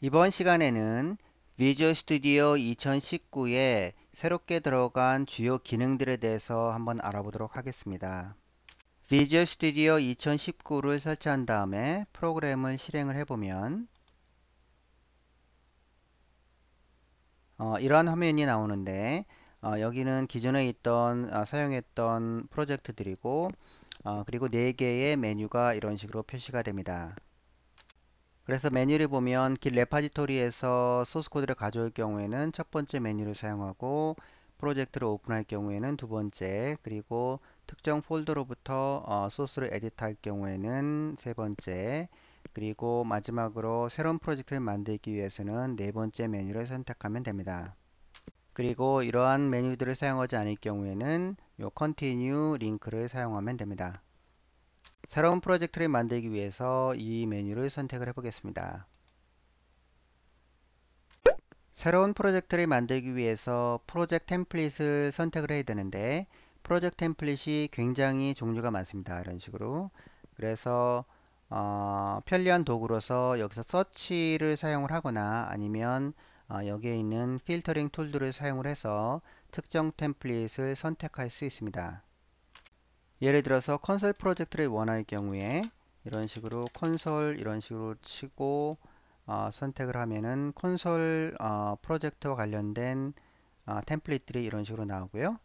이번 시간에는 Visual Studio 2019에 새롭게 들어간 주요 기능들에 대해서 한번 알아보도록 하겠습니다. Visual Studio 2019를 설치한 다음에 프로그램을 실행을 해보면 어, 이러한 화면이 나오는데 어, 여기는 기존에 있던 어, 사용했던 프로젝트들이고 어, 그리고 4개의 메뉴가 이런 식으로 표시가 됩니다. 그래서 메뉴를 보면 길 레파지토리에서 소스 코드를 가져올 경우에는 첫 번째 메뉴를 사용하고 프로젝트를 오픈할 경우에는 두 번째 그리고 특정 폴더로부터 어, 소스를 에디트할 경우에는 세 번째 그리고 마지막으로 새로운 프로젝트를 만들기 위해서는 네 번째 메뉴를 선택하면 됩니다. 그리고 이러한 메뉴들을 사용하지 않을 경우에는 요 c o n t i 컨티뉴 링크를 사용하면 됩니다. 새로운 프로젝트를 만들기 위해서 이 메뉴를 선택을 해보겠습니다. 새로운 프로젝트를 만들기 위해서 프로젝트 템플릿을 선택을 해야 되는데 프로젝트 템플릿이 굉장히 종류가 많습니다. 이런 식으로 그래서 어, 편리한 도구로서 여기서 서치를 사용을 하거나 아니면 어, 여기에 있는 필터링 툴들을 사용을 해서 특정 템플릿을 선택할 수 있습니다. 예를 들어서 컨솔 프로젝트를 원할 경우에 이런 식으로 콘솔 이런 식으로 치고 어, 선택을 하면은 콘솔 어, 프로젝트와 관련된 어, 템플릿들이 이런 식으로 나오고요.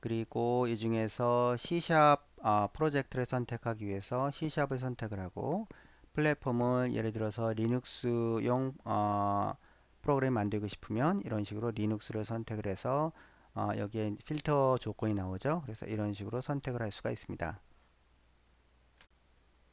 그리고 이 중에서 C샵 어, 프로젝트를 선택하기 위해서 C샵을 선택을 하고 플랫폼을 예를 들어서 리눅스용 어, 프로그램 만들고 싶으면 이런 식으로 리눅스를 선택을 해서 어, 여기에 필터 조건이 나오죠. 그래서 이런 식으로 선택을 할 수가 있습니다.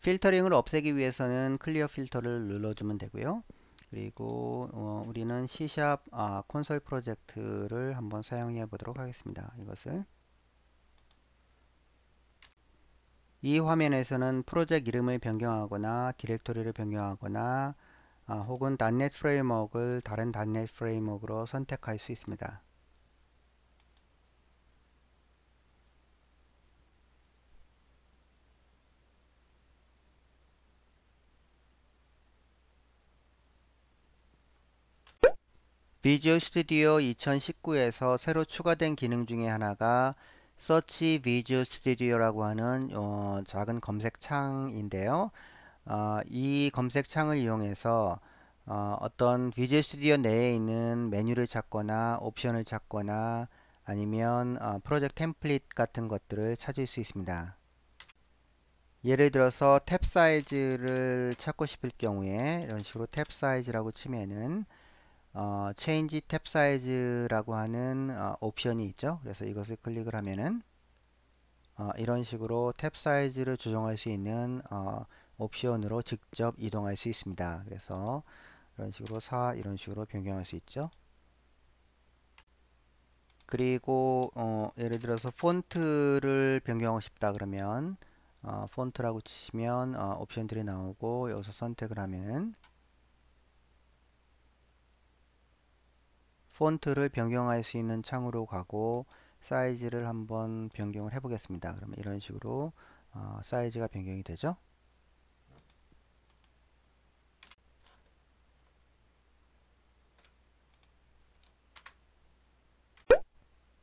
필터링을 없애기 위해서는 클리어 필터를 눌러주면 되고요. 그리고 어, 우리는 C# 아, 콘솔 프로젝트를 한번 사용해 보도록 하겠습니다. 이것을 이 화면에서는 프로젝트 이름을 변경하거나 디렉토리를 변경하거나 아, 혹은 단넷 프레임워크를 다른 단넷 프레임워크로 선택할 수 있습니다. 비주얼 스튜디오 2019에서 새로 추가된 기능 중에 하나가 서치 비주얼 스튜디오라고 하는 어, 작은 검색창인데요. 어, 이 검색창을 이용해서 어, 어떤 비주얼 스튜디오 내에 있는 메뉴를 찾거나 옵션을 찾거나 아니면 어, 프로젝트 템플릿 같은 것들을 찾을 수 있습니다. 예를 들어서 탭 사이즈를 찾고 싶을 경우에 이런 식으로 탭 사이즈라고 치면은 어, Change Tab Size라고 하는 어, 옵션이 있죠. 그래서 이것을 클릭을 하면은 어, 이런 식으로 탭 사이즈를 조정할 수 있는 어, 옵션으로 직접 이동할 수 있습니다. 그래서 이런 식으로 4 이런 식으로 변경할 수 있죠. 그리고 어, 예를 들어서 폰트를 변경하고 싶다 그러면 폰트라고 어, 치시면 어, 옵션들이 나오고 여기서 선택을 하면은 폰트를 변경할 수 있는 창으로 가고 사이즈를 한번 변경을 해 보겠습니다 그러면 이런 식으로 어, 사이즈가 변경이 되죠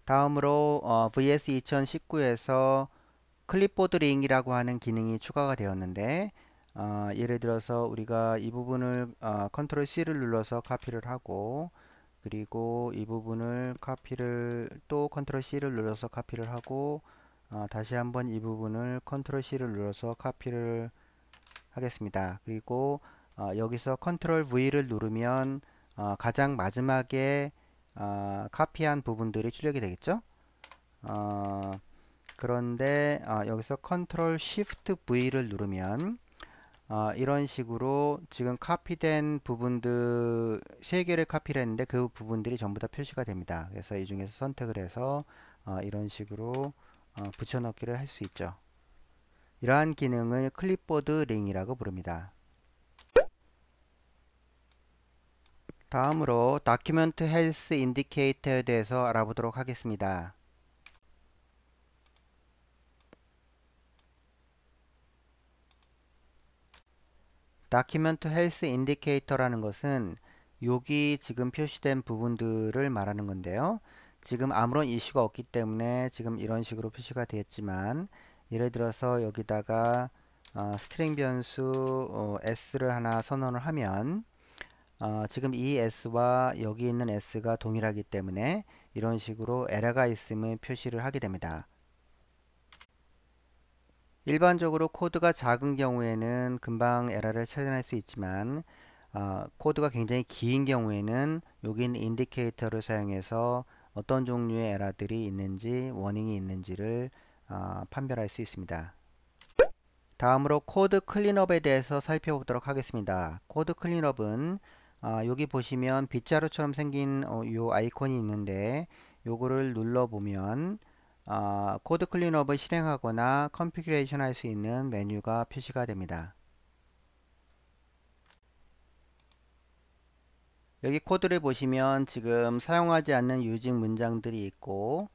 다음으로 어, vs 2019에서 클립보드 링이라고 하는 기능이 추가가 되었는데 어, 예를 들어서 우리가 이 부분을 어, 컨트롤 C를 눌러서 카피를 하고 그리고 이 부분을 카피를 또 컨트롤 C를 눌러서 카피를 하고 어, 다시 한번 이 부분을 컨트롤 C를 눌러서 카피를 하겠습니다. 그리고 어, 여기서 컨트롤 V를 누르면 어, 가장 마지막에 어, 카피한 부분들이 출력이 되겠죠. 어, 그런데 어, 여기서 컨트롤 Shift V를 누르면 어, 이런 식으로 지금 카피된 부분들 3개를 카피를 했는데 그 부분들이 전부 다 표시가 됩니다. 그래서 이 중에서 선택을 해서 어, 이런 식으로 어, 붙여넣기를 할 수 있죠. 이러한 기능을 클립보드 링이라고 부릅니다. 다음으로 다큐멘트 헬스 인디케이터에 대해서 알아보도록 하겠습니다. d o 멘트 헬스 인디케이터라는 것은 여기 지금 표시된 부분들을 말하는 건데요. 지금 아무런 이슈가 없기 때문에 지금 이런 식으로 표시가 되었지만 예를 들어서 여기다가 어, 스트링 변수 어, s를 하나 선언을 하면 어, 지금 이 s와 여기 있는 s가 동일하기 때문에 이런 식으로 에러가 있음을 표시를 하게 됩니다. 일반적으로 코드가 작은 경우에는 금방 에러를 찾아낼 수 있지만 어, 코드가 굉장히 긴 경우에는 여기 있는 인디케이터를 사용해서 어떤 종류의 에러들이 있는지 원인이 있는지를 어, 판별할 수 있습니다. 다음으로 코드 클린업에 대해서 살펴보도록 하겠습니다. 코드 클린업은 어, 여기 보시면 빗자루처럼 생긴 이 어, 아이콘이 있는데 요거를 눌러보면 어, 코드 클린업을 실행하거나 컨피그레이션 할 수 있는 메뉴가 표시가 됩니다. 여기 코드를 보시면 지금 사용하지 않는 유직 문장들이 있고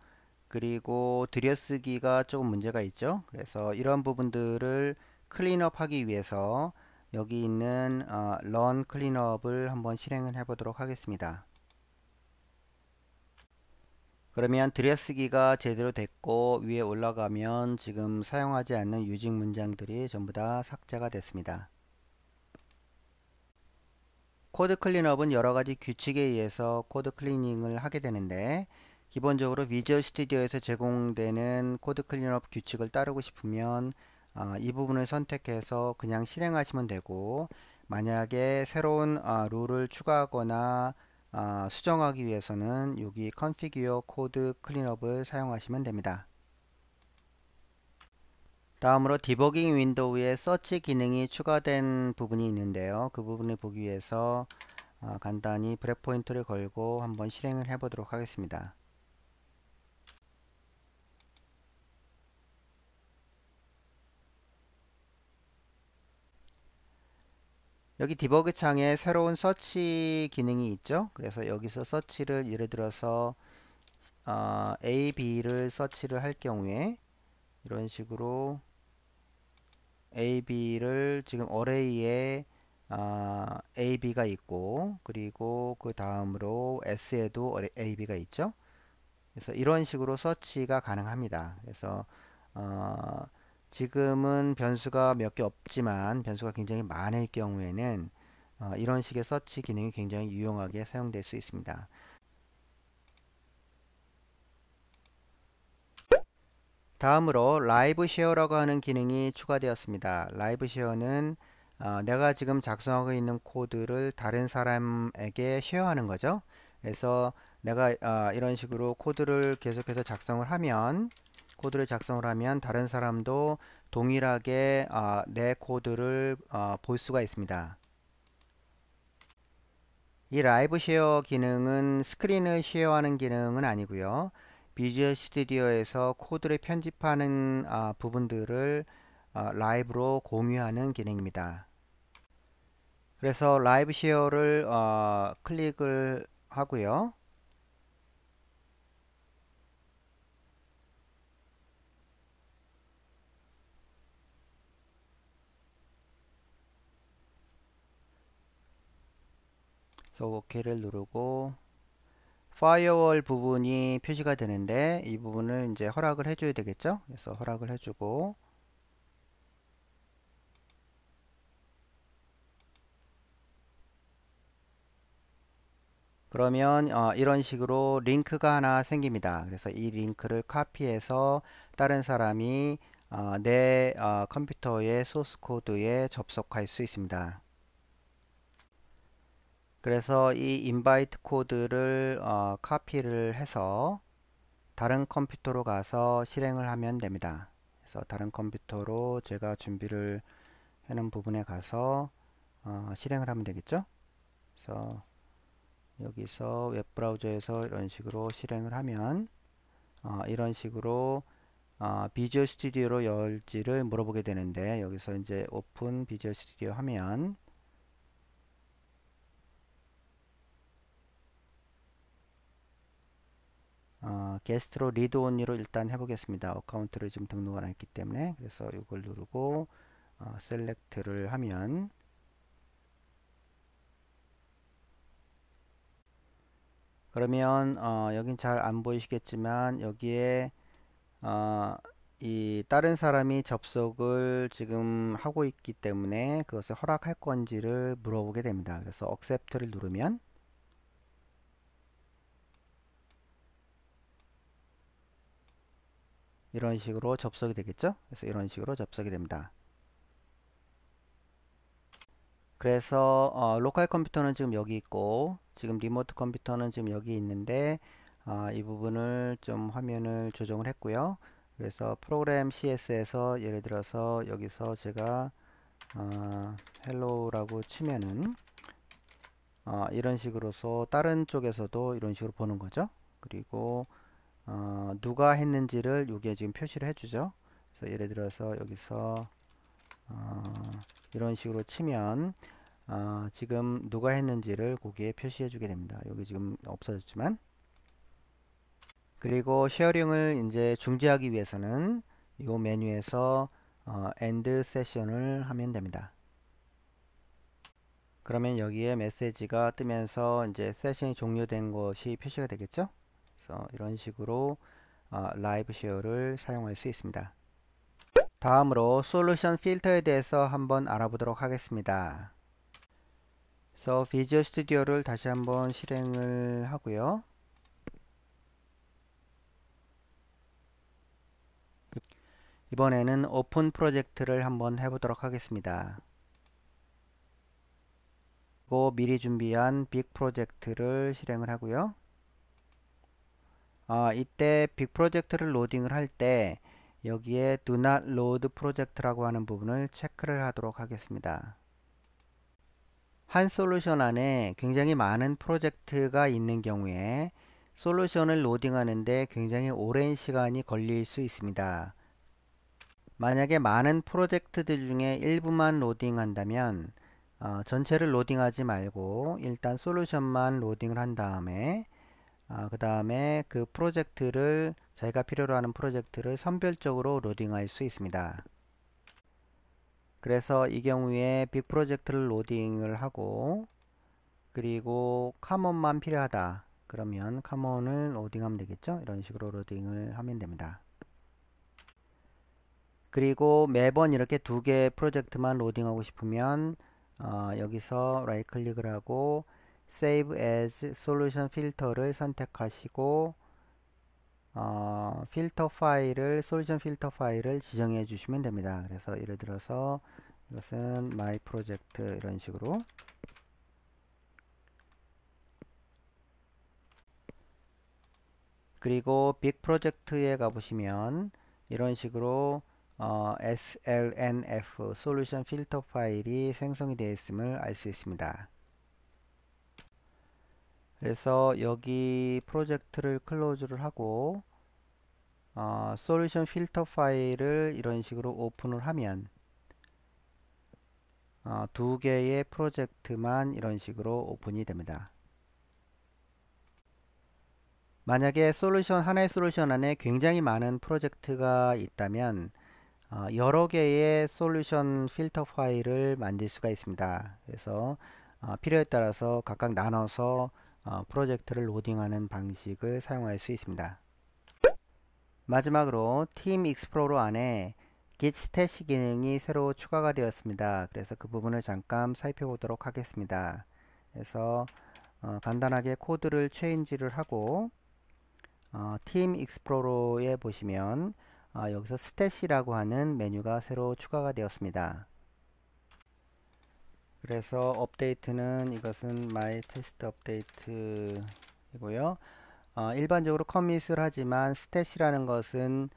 그리고 들여쓰기가 조금 문제가 있죠. 그래서 이런 부분들을 클린업 하기 위해서 여기 있는 어, run 클린업을 한번 실행을 해 보도록 하겠습니다. 그러면 들여쓰기가 제대로 됐고 위에 올라가면 지금 사용하지 않는 유직 문장들이 전부 다 삭제가 됐습니다. 코드 클린업은 여러가지 규칙에 의해서 코드 클리닝을 하게 되는데 기본적으로 위저 얼 스튜디오에서 제공되는 코드 클린업 규칙을 따르고 싶으면 아, 이 부분을 선택해서 그냥 실행하시면 되고 만약에 새로운 아, 룰을 추가하거나 아, 수정하기 위해서는 여기 Configure Code Cleanup을 사용하시면 됩니다. 다음으로 디버깅 윈도우에 서치 기능이 추가된 부분이 있는데요. 그 부분을 보기 위해서 아, 간단히 브렉포인트를 걸고 한번 실행을 해보도록 하겠습니다. 여기 디버그 창에 새로운 서치 기능이 있죠 그래서 여기서 서치를 예를 들어서 어, A, B를 서치를 할 경우에 이런 식으로 A, B를 지금 어레이에 어, A, B가 있고 그리고 그 다음으로 S에도 A, B가 있죠 그래서 이런 식으로 서치가 가능합니다 그래서 어, 지금은 변수가 몇 개 없지만 변수가 굉장히 많을 경우에는 어, 이런 식의 서치 기능이 굉장히 유용하게 사용될 수 있습니다. 다음으로 라이브 쉐어라고 하는 기능이 추가되었습니다. 라이브 쉐어는 어, 내가 지금 작성하고 있는 코드를 다른 사람에게 쉐어하는 거죠. 그래서 내가 어, 이런 식으로 코드를 계속해서 작성을 하면 코드를 작성을 하면 다른 사람도 동일하게 어, 내 코드를 어, 볼 수가 있습니다. 이 라이브 쉐어 기능은 스크린을 쉐어하는 기능은 아니고요. 비주얼 스튜디오에서 코드를 편집하는 어, 부분들을 어, 라이브로 공유하는 기능입니다. 그래서 라이브 쉐어를 어, 클릭을 하고요. 그래서 OK를 누르고 파이어월 부분이 표시가 되는데 이 부분을 이제 허락을 해줘야 되겠죠 그래서 허락을 해주고 그러면 어, 이런 식으로 링크가 하나 생깁니다 그래서 이 링크를 카피해서 다른 사람이 어, 내 어, 컴퓨터의 소스 코드에 접속할 수 있습니다 그래서 이 인바이트 코드를 어, 카피를 해서 다른 컴퓨터로 가서 실행을 하면 됩니다. 그래서 다른 컴퓨터로 제가 준비를 해놓은 부분에 가서 어, 실행을 하면 되겠죠. 그래서 여기서 웹브라우저에서 이런 식으로 실행을 하면 어, 이런 식으로 어, 비주얼 스튜디오로 열지를 물어보게 되는데 여기서 이제 오픈 비주얼 스튜디오 하면 어, 게스트로 리드 온리로 일단 해보겠습니다. 어카운트를 지금 등록안 했기 때문에 그래서 이걸 누르고 어, 셀렉트를 하면 그러면 어, 여긴 잘 안 보이시겠지만 여기에 어, 이 다른 사람이 접속을 지금 하고 있기 때문에 그것을 허락할 건지를 물어보게 됩니다. 그래서 accept를 누르면 이런 식으로 접속이 되겠죠? 그래서 이런 식으로 접속이 됩니다. 그래서 어, 로컬 컴퓨터는 지금 여기 있고 지금 리모트 컴퓨터는 지금 여기 있는데 어, 이 부분을 좀 화면을 조정을 했고요. 그래서 프로그램 CS에서 예를 들어서 여기서 제가 어, 헬로 e 라고 치면은 어, 이런 식으로서 다른 쪽에서도 이런 식으로 보는 거죠. 그리고 어, 누가 했는지를 여기에 지금 표시를 해주죠. 그래서 예를 들어서 여기서 어, 이런 식으로 치면 어, 지금 누가 했는지를 거기에 표시해 주게 됩니다. 여기 지금 없어졌지만 그리고 쉐어링을 이제 중지하기 위해서는 이 메뉴에서 어, end session을 하면 됩니다. 그러면 여기에 메시지가 뜨면서 이제 세션이 종료된 것이 표시가 되겠죠? 그래서 이런 식으로 어, 라이브 쉐어를 사용할 수 있습니다. 다음으로 솔루션 필터에 대해서 한번 알아보도록 하겠습니다. 그래서 비주얼 스튜디오를 다시 한번 실행을 하고요. 이번에는 오픈 프로젝트를 한번 해보도록 하겠습니다. 그리고 미리 준비한 빅 프로젝트를 실행을 하고요. 아, 이때 빅 프로젝트를 로딩을 할 때 여기에 do not load 프로젝트라고 하는 부분을 체크를 하도록 하겠습니다. 한 솔루션 안에 굉장히 많은 프로젝트가 있는 경우에 솔루션을 로딩하는데 굉장히 오랜 시간이 걸릴 수 있습니다. 만약에 많은 프로젝트들 중에 일부만 로딩한다면 어, 전체를 로딩하지 말고 일단 솔루션만 로딩을 한 다음에 아, 그 다음에 그 프로젝트를 자기가 필요로 하는 프로젝트를 선별적으로 로딩할 수 있습니다. 그래서 이 경우에 빅 프로젝트를 로딩을 하고 그리고 카몬만 필요하다 그러면 카몬을 로딩하면 되겠죠 이런 식으로 로딩을 하면 됩니다 그리고 매번 이렇게 두 개의 프로젝트만 로딩하고 싶으면 어, 여기서 라이 클릭을 하고 Save as Solution 필터를 선택하시고 어, 필터 파일을 솔루션 필터 파일을 지정해 주시면 됩니다. 그래서 예를 들어서 이것은 my project 이런 식으로 그리고 빅 프로젝트에 가보시면 이런 식으로 어, SLNF 솔루션 필터 파일이 생성이 되어 있음을 알 수 있습니다. 그래서 여기 프로젝트를 클로즈를 하고 어, 솔루션 필터 파일을 이런 식으로 오픈을 하면 어, 두 개의 프로젝트만 이런 식으로 오픈이 됩니다. 만약에 솔루션 하나의 솔루션 안에 굉장히 많은 프로젝트가 있다면 어, 여러 개의 솔루션 필터 파일을 만들 수가 있습니다. 그래서 어, 필요에 따라서 각각 나눠서 어, 프로젝트를 로딩하는 방식을 사용할 수 있습니다. 마지막으로 팀 익스플로러 안에 git stash 기능이 새로 추가가 되었습니다. 그래서 그 부분을 잠깐 살펴보도록 하겠습니다. 그래서 어, 간단하게 코드를 체인지를 하고 어, 팀 익스플로러에 보시면 어, 여기서 s t a s h 라고 하는 메뉴가 새로 추가가 되었습니다. 그래서 업데이트는 이것은 my test update 이고요. 어, 일반적으로 커밋을 하지만 스탯이라는 것은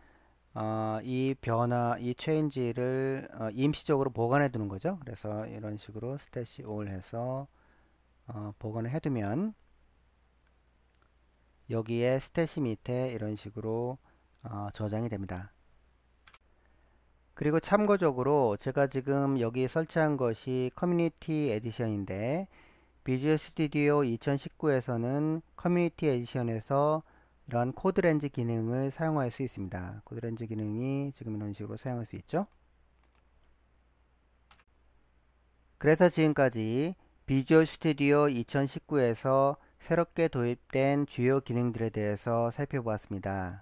어, 이 변화, 이 체인지를 어, 임시적으로 보관해 두는 거죠. 그래서 이런 식으로 스탯이 all 해서 어, 보관을 해두면 여기에 스탯이 밑에 이런 식으로 어, 저장이 됩니다. 그리고 참고적으로 제가 지금 여기 설치한 것이 커뮤니티 에디션인데 비주얼 스튜디오 2019에서는 커뮤니티 에디션에서 이런 코드 렌즈 기능을 사용할 수 있습니다. 코드 렌즈 기능이 지금 이런 식으로 사용할 수 있죠. 그래서 지금까지 비주얼 스튜디오 2019에서 새롭게 도입된 주요 기능들에 대해서 살펴보았습니다.